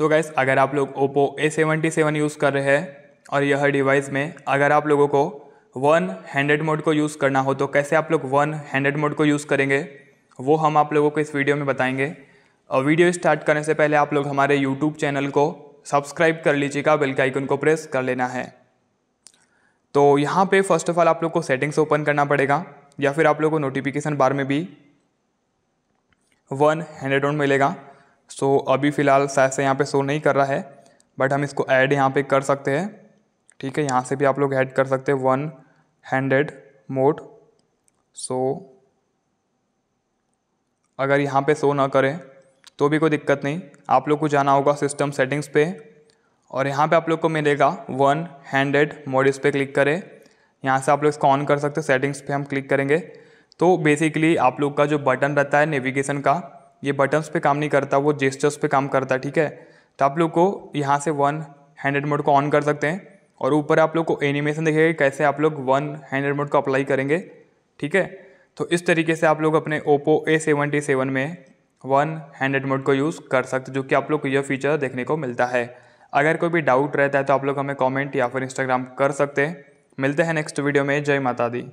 सो so gas अगर आप लोग Oppo A seventy seven use कर रहे हैं और यह डिवाइस में अगर आप लोगों को वन हैंडेड मोड को यूज़ करना हो तो कैसे आप लोग वन हैंडेड मोड को यूज़ करेंगे वो हम आप लोगों को इस वीडियो में बताएंगे और वीडियो स्टार्ट करने से पहले आप लोग हमारे यूट्यूब चैनल को सब्सक्राइब कर लीजिएगा बेल का आइकन को प्रेस कर लेना है तो यहाँ पे फर्स्ट ऑफ ऑल आप लोग को सेटिंग्स ओपन करना पड़ेगा या फिर आप लोग को नोटिफिकेशन बार में भी वन हैंडेड ऑन मिलेगा सो अभी फ़िलहाल शायद से यहाँ पे शो नहीं कर रहा है बट हम इसको ऐड यहाँ पे कर सकते हैं ठीक है यहाँ से भी आप लोग ऐड कर सकते हैं वन हैंड्रेड मोड सो अगर यहाँ पे शो ना करें तो भी कोई दिक्कत नहीं आप लोग को जाना होगा सिस्टम सेटिंग्स पे और यहाँ पे आप लोग को मिलेगा वन हैंडेड मोड इस पर क्लिक करें यहाँ से आप लोग इसको ऑन कर सकते हो सेटिंग्स पे हम क्लिक करेंगे तो बेसिकली आप लोग का जो बटन रहता है नेविगेशन का ये बटन्स पे काम नहीं करता वो जेस्टर्स पे काम करता है ठीक है तो आप लोग को यहाँ से वन हैंडेड मोड को ऑन कर सकते हैं और ऊपर आप लोग को एनिमेशन देखेगा कैसे आप लोग वन हैंडेड मोड को अप्लाई करेंगे ठीक है तो इस तरीके से आप लोग अपने ओप्पो ए सेवेंटी सेवन में वन हैंडेड मोड को यूज़ कर सकते जो कि आप लोग को यह फीचर देखने को मिलता है अगर कोई भी डाउट रहता है तो आप लोग हमें कमेंट या फिर इंस्टाग्राम कर सकते हैं मिलते हैं नेक्स्ट वीडियो में जय माता दी